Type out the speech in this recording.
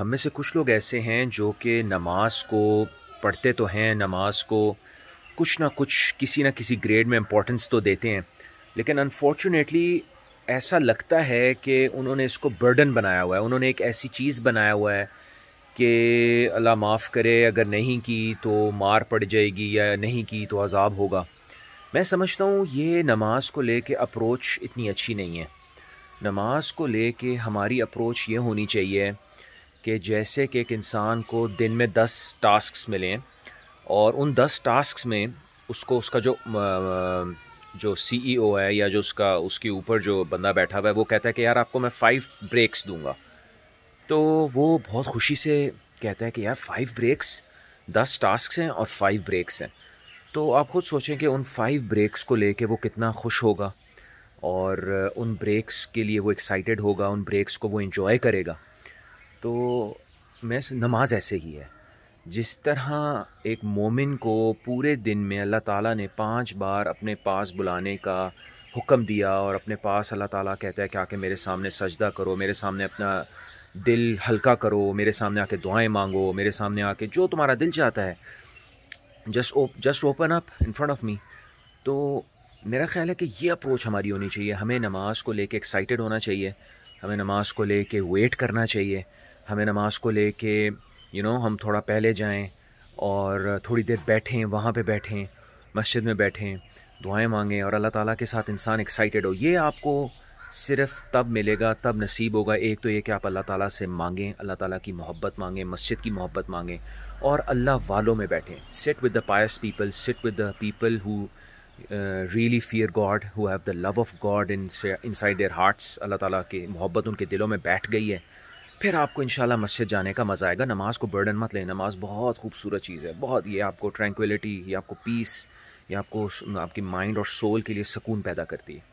हम में से कुछ लोग ऐसे हैं जो कि नमाज को पढ़ते तो हैं नमाज को कुछ ना कुछ किसी ना किसी ग्रेड में इम्पोर्टेंस तो देते हैं लेकिन अनफॉर्चुनेटली ऐसा लगता है कि उन्होंने इसको बर्डन बनाया हुआ है उन्होंने एक ऐसी चीज़ बनाया हुआ है कि अल्लाह माफ़ करे अगर नहीं की तो मार पड़ जाएगी या नहीं की तो अजाब होगा मैं समझता हूँ ये नमाज को ले अप्रोच इतनी अच्छी नहीं है नमाज को ले हमारी अप्रोच ये होनी चाहिए कि जैसे कि एक इंसान को दिन में दस टास्क मिले और उन दस टास्क में उसको उसका जो जो सीईओ e है या जो उसका उसके ऊपर जो बंदा बैठा हुआ है वो कहता है कि यार आपको मैं फ़ाइव ब्रेक्स दूंगा तो वो बहुत खुशी से कहता है कि यार फाइव ब्रेक्स दस टास्क हैं और फाइव ब्रेक्स हैं तो आप खुद सोचें कि उन फाइव ब्रेक्स को लेके वो कितना खुश होगा और उन ब्रेक्स के लिए वो एक्साइटेड होगा उन ब्रेक्स को वो इन्जॉय करेगा तो मैं नमाज ऐसे ही है जिस तरह एक मोमिन को पूरे दिन में अल्लाह ताला ने पांच बार अपने पास बुलाने का हुक्म दिया और अपने पास अल्लाह ताला कहता है कि आके मेरे सामने सजदा करो मेरे सामने अपना दिल हल्का करो मेरे सामने आके दुआएं मांगो मेरे सामने आके जो तुम्हारा दिल चाहता है just just open up in front of me तो मेरा ख्याल है कि ये अप्रोच हमारी होनी चाहिए हमें नमाज को लेके एक्साइटेड होना चाहिए हमें नमाज को लेके वेट करना चाहिए हमें नमाज को ले के यू नो हम थोड़ा पहले जाएं और थोड़ी देर बैठें वहाँ पे बैठें मस्जिद में बैठें दुआएं मांगें और अल्लाह ताला के साथ इंसान एक्साइटेड हो ये आपको सिर्फ तब मिलेगा तब नसीब होगा एक तो ये कि आप अल्लाह ताला से मांगें अल्लाह ताला की मोहब्बत मांगें मस्जिद की मोहब्बत मांगें और अल्लाह वालों में बैठें sit with the pious people sit with the people who really fear God who have the love of God in inside their hearts अल्लाह ताला के मोहब्बत उनके दिलों में बैठ गई है फिर आपको इंशाल्लाह मस्जिद जाने का मज़ा आएगा नमाज को बर्डन मत लें नमाज बहुत खूबसूरत चीज़ है बहुत ये आपको ट्रैंक्विलिटी ये आपको पीस ये आपको आपकी माइंड और सोल के लिए सुकून पैदा करती है